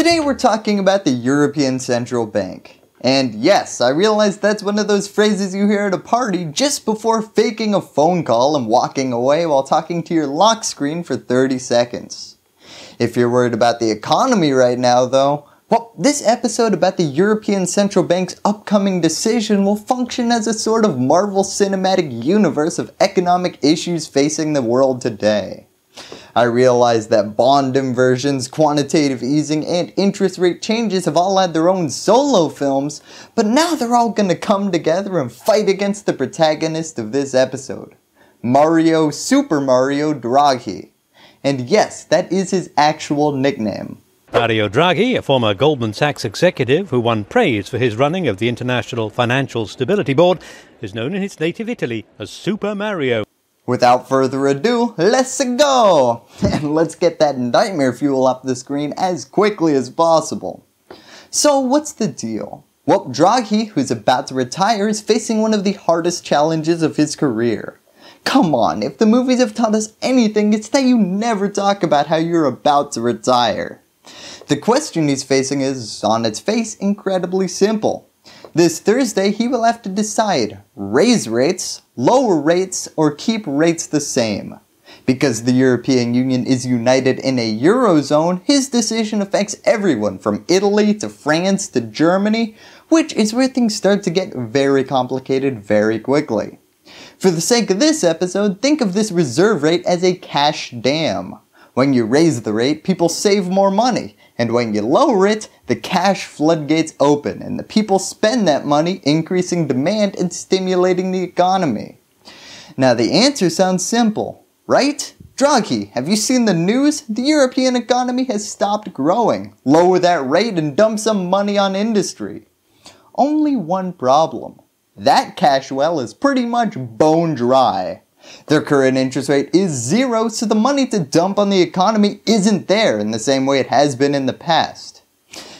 Today we're talking about the European Central Bank. And yes, I realize that's one of those phrases you hear at a party just before faking a phone call and walking away while talking to your lock screen for 30 seconds. If you're worried about the economy right now though, well, this episode about the European Central Bank's upcoming decision will function as a sort of Marvel Cinematic Universe of economic issues facing the world today. I realize that bond inversions, quantitative easing, and interest rate changes have all had their own solo films, but now they're all gonna come together and fight against the protagonist of this episode. Mario Super Mario Draghi. And yes, that is his actual nickname. Mario Draghi, a former Goldman Sachs executive who won praise for his running of the International Financial Stability Board, is known in his native Italy as Super Mario without further ado, let's go! And let's get that nightmare fuel off the screen as quickly as possible. So what's the deal? Well, Draghi, who's about to retire, is facing one of the hardest challenges of his career. Come on, if the movies have taught us anything, it's that you never talk about how you're about to retire. The question he's facing is, on its face, incredibly simple. This Thursday, he will have to decide raise rates, lower rates, or keep rates the same. Because the European Union is united in a Eurozone, his decision affects everyone from Italy to France to Germany, which is where things start to get very complicated very quickly. For the sake of this episode, think of this reserve rate as a cash dam. When you raise the rate, people save more money, and when you lower it, the cash floodgates open and the people spend that money, increasing demand and stimulating the economy. Now, the answer sounds simple, right? Draghi, have you seen the news? The European economy has stopped growing. Lower that rate and dump some money on industry. Only one problem. That cash well is pretty much bone dry. Their current interest rate is zero, so the money to dump on the economy isn't there in the same way it has been in the past.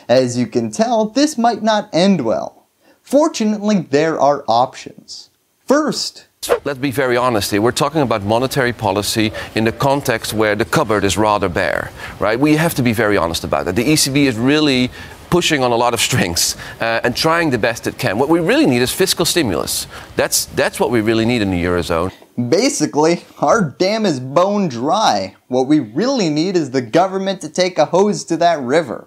As you can tell, this might not end well. Fortunately, there are options. First, Let's be very honest here. We're talking about monetary policy in the context where the cupboard is rather bare, right? We have to be very honest about that. The ECB is really pushing on a lot of strings uh, and trying the best it can. What we really need is fiscal stimulus. That's, that's what we really need in the Eurozone. Basically, our dam is bone dry. What we really need is the government to take a hose to that river.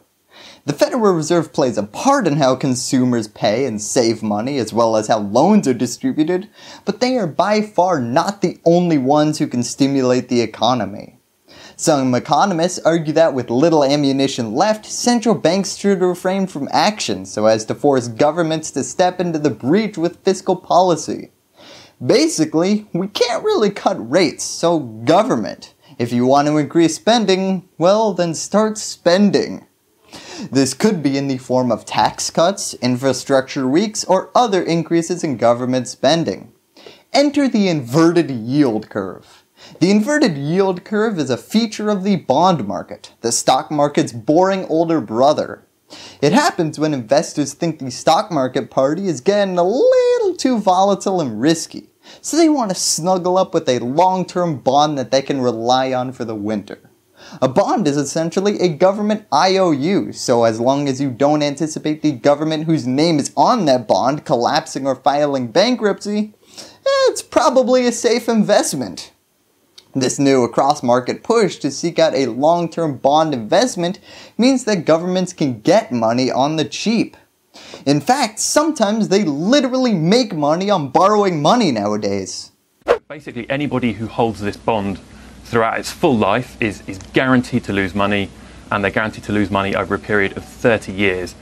The Federal Reserve plays a part in how consumers pay and save money as well as how loans are distributed, but they are by far not the only ones who can stimulate the economy. Some economists argue that with little ammunition left, central banks should refrain from action so as to force governments to step into the breach with fiscal policy. Basically, we can't really cut rates, so government. If you want to increase spending, well then start spending. This could be in the form of tax cuts, infrastructure weeks, or other increases in government spending. Enter the inverted yield curve. The inverted yield curve is a feature of the bond market, the stock market's boring older brother. It happens when investors think the stock market party is getting a little too volatile and risky, so they want to snuggle up with a long-term bond that they can rely on for the winter. A bond is essentially a government IOU, so as long as you don't anticipate the government whose name is on that bond collapsing or filing bankruptcy, it's probably a safe investment. This new cross-market push to seek out a long-term bond investment means that governments can get money on the cheap. In fact, sometimes they literally make money on borrowing money nowadays. Basically, anybody who holds this bond throughout its full life is, is guaranteed to lose money, and they're guaranteed to lose money over a period of 30 years.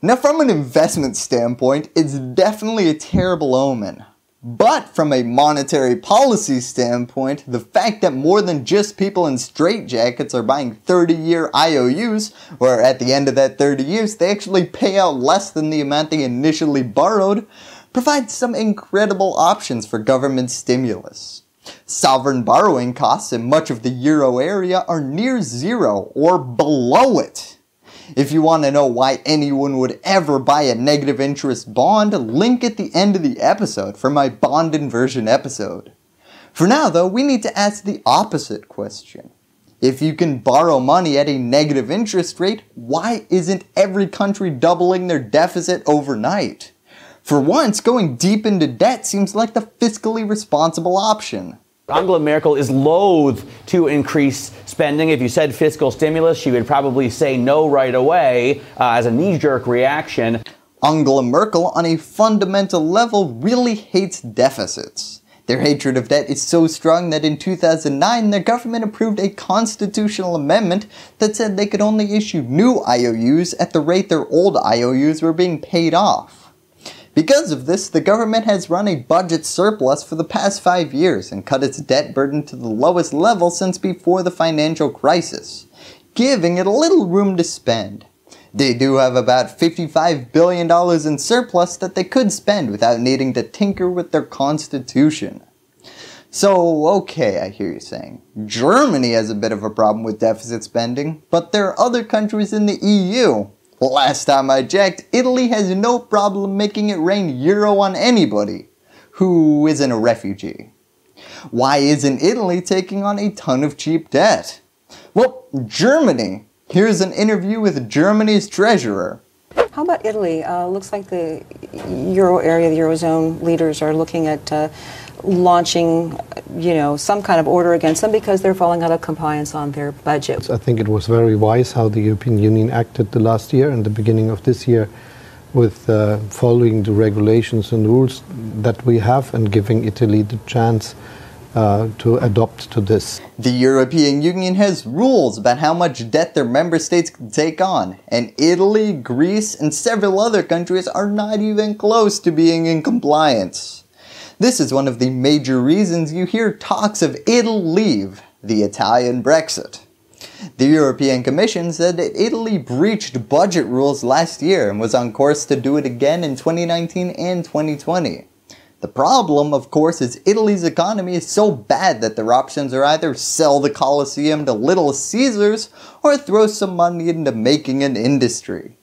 Now, from an investment standpoint, it's definitely a terrible omen. But from a monetary policy standpoint, the fact that more than just people in straitjackets are buying 30 year IOUs, where at the end of that 30 years they actually pay out less than the amount they initially borrowed, provides some incredible options for government stimulus. Sovereign borrowing costs in much of the euro area are near zero or below it if you want to know why anyone would ever buy a negative interest bond, link at the end of the episode for my bond inversion episode. For now though, we need to ask the opposite question. If you can borrow money at a negative interest rate, why isn't every country doubling their deficit overnight? For once, going deep into debt seems like the fiscally responsible option. Angela Merkel is loath to increase spending. If you said fiscal stimulus, she would probably say no right away uh, as a knee jerk reaction. Angela Merkel, on a fundamental level, really hates deficits. Their hatred of debt is so strong that in 2009, their government approved a constitutional amendment that said they could only issue new IOUs at the rate their old IOUs were being paid off. Because of this, the government has run a budget surplus for the past five years and cut its debt burden to the lowest level since before the financial crisis, giving it a little room to spend. They do have about $55 billion in surplus that they could spend without needing to tinker with their constitution. So, okay, I hear you saying. Germany has a bit of a problem with deficit spending, but there are other countries in the EU Last time I checked, Italy has no problem making it rain euro on anybody who isn't a refugee. Why isn't Italy taking on a ton of cheap debt? Well, Germany. Here's an interview with Germany's treasurer. How about Italy? Uh, looks like the euro area, the eurozone leaders are looking at uh, launching you know, some kind of order against them because they're falling out of compliance on their budget. I think it was very wise how the European Union acted the last year and the beginning of this year with uh, following the regulations and rules that we have and giving Italy the chance uh, to adopt to this. The European Union has rules about how much debt their member states can take on, and Italy, Greece, and several other countries are not even close to being in compliance. This is one of the major reasons you hear talks of Italy leave the Italian Brexit. The European Commission said that Italy breached budget rules last year and was on course to do it again in 2019 and 2020. The problem, of course, is Italy's economy is so bad that their options are either sell the Colosseum to Little Caesars or throw some money into making an industry.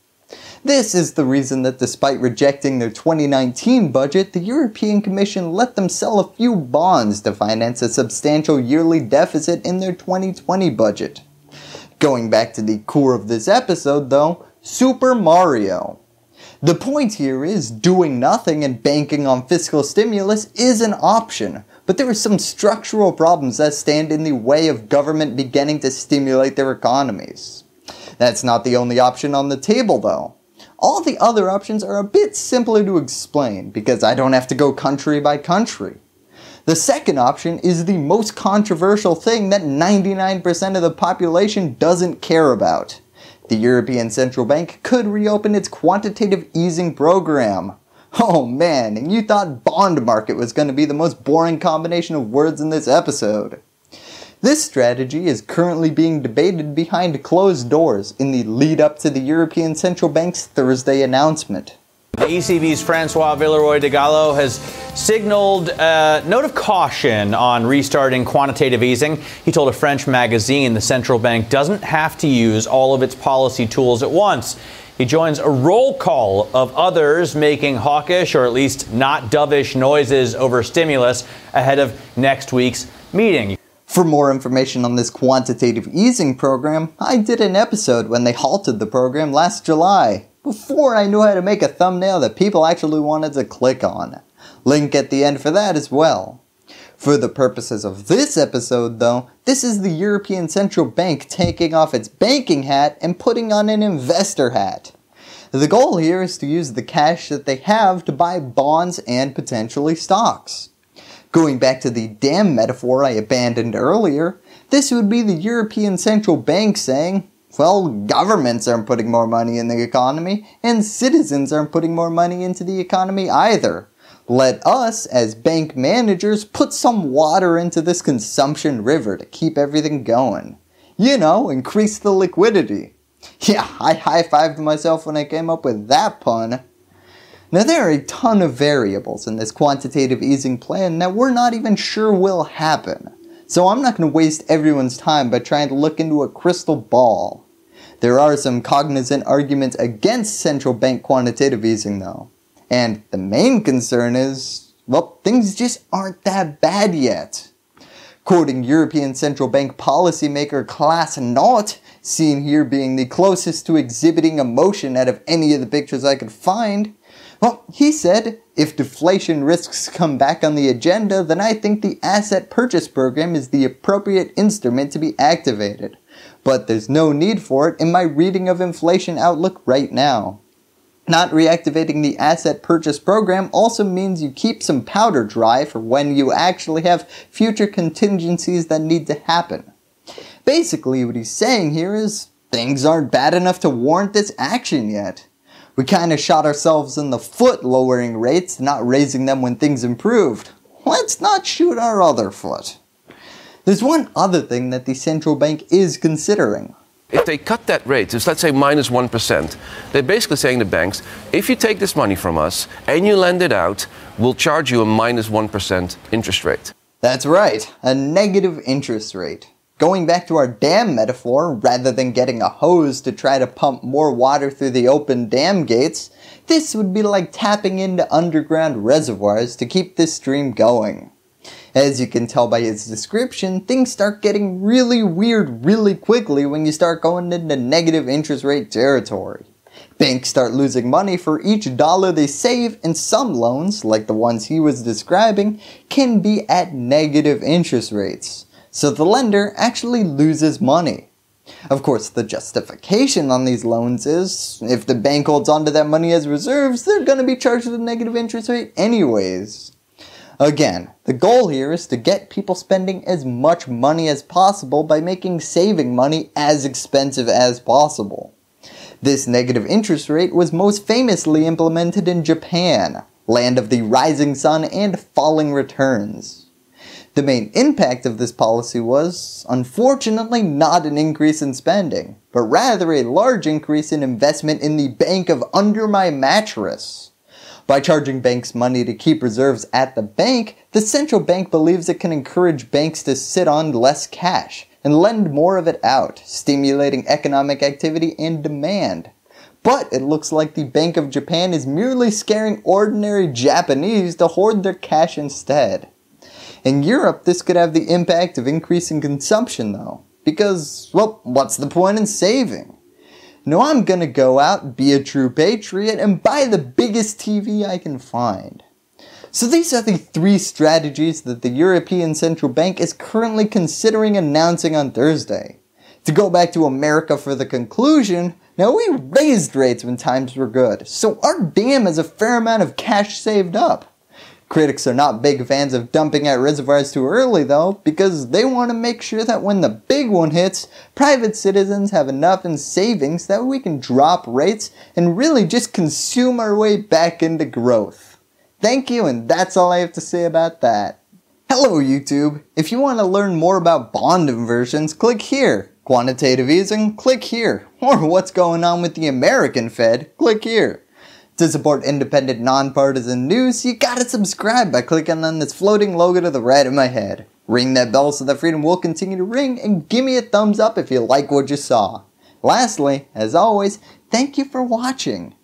This is the reason that despite rejecting their 2019 budget, the European Commission let them sell a few bonds to finance a substantial yearly deficit in their 2020 budget. Going back to the core of this episode though, Super Mario. The point here is doing nothing and banking on fiscal stimulus is an option, but there are some structural problems that stand in the way of government beginning to stimulate their economies. That's not the only option on the table though. All the other options are a bit simpler to explain because I don't have to go country by country. The second option is the most controversial thing that 99% of the population doesn't care about. The European Central Bank could reopen its quantitative easing program. Oh man, and you thought bond market was going to be the most boring combination of words in this episode. This strategy is currently being debated behind closed doors in the lead up to the European Central Bank's Thursday announcement. The ECB's Francois Villeroy de Gallo has signaled a uh, note of caution on restarting quantitative easing. He told a French magazine the central bank doesn't have to use all of its policy tools at once. He joins a roll call of others making hawkish or at least not dovish noises over stimulus ahead of next week's meeting. For more information on this quantitative easing program, I did an episode when they halted the program last July, before I knew how to make a thumbnail that people actually wanted to click on. Link at the end for that as well. For the purposes of this episode though, this is the European Central Bank taking off its banking hat and putting on an investor hat. The goal here is to use the cash that they have to buy bonds and potentially stocks. Going back to the dam metaphor I abandoned earlier, this would be the European Central Bank saying, well, governments aren't putting more money in the economy, and citizens aren't putting more money into the economy either. Let us, as bank managers, put some water into this consumption river to keep everything going. You know, increase the liquidity. Yeah, I high-fived myself when I came up with that pun. Now there are a ton of variables in this quantitative easing plan that we're not even sure will happen, so I'm not going to waste everyone's time by trying to look into a crystal ball. There are some cognizant arguments against central bank quantitative easing though. And the main concern is, well, things just aren't that bad yet. Quoting European Central Bank policymaker Klaas Knott, seen here being the closest to exhibiting emotion out of any of the pictures I could find, well, he said, if deflation risks come back on the agenda, then I think the asset purchase program is the appropriate instrument to be activated. But there's no need for it in my reading of inflation outlook right now. Not reactivating the asset purchase program also means you keep some powder dry for when you actually have future contingencies that need to happen. Basically, what he's saying here is things aren't bad enough to warrant this action yet. We kind of shot ourselves in the foot lowering rates, not raising them when things improved. Let's not shoot our other foot. There's one other thing that the central bank is considering. If they cut that rate, it's let's say minus 1%, they're basically saying to banks, if you take this money from us and you lend it out, we'll charge you a minus 1% interest rate. That's right, a negative interest rate. Going back to our dam metaphor, rather than getting a hose to try to pump more water through the open dam gates, this would be like tapping into underground reservoirs to keep this stream going. As you can tell by its description, things start getting really weird really quickly when you start going into negative interest rate territory. Banks start losing money for each dollar they save and some loans, like the ones he was describing, can be at negative interest rates. So the lender actually loses money. Of course, the justification on these loans is if the bank holds onto that money as reserves, they're going to be charged a negative interest rate anyways. Again, the goal here is to get people spending as much money as possible by making saving money as expensive as possible. This negative interest rate was most famously implemented in Japan, land of the rising sun and falling returns. The main impact of this policy was, unfortunately, not an increase in spending, but rather a large increase in investment in the bank of under my mattress. By charging banks money to keep reserves at the bank, the central bank believes it can encourage banks to sit on less cash and lend more of it out, stimulating economic activity and demand. But it looks like the Bank of Japan is merely scaring ordinary Japanese to hoard their cash instead. In Europe, this could have the impact of increasing consumption though, because, well, what's the point in saving? No, I'm gonna go out, be a true patriot, and buy the biggest TV I can find. So these are the three strategies that the European Central Bank is currently considering announcing on Thursday. To go back to America for the conclusion, now we raised rates when times were good, so our dam has a fair amount of cash saved up. Critics are not big fans of dumping at reservoirs too early though, because they want to make sure that when the big one hits, private citizens have enough in savings that we can drop rates and really just consume our way back into growth. Thank you and that's all I have to say about that. Hello YouTube! If you want to learn more about bond inversions, click here. Quantitative easing, click here. Or what's going on with the American Fed, click here. To support independent, nonpartisan news, you gotta subscribe by clicking on this floating logo to the right of my head. Ring that bell so that freedom will continue to ring, and give me a thumbs up if you like what you saw. Lastly, as always, thank you for watching.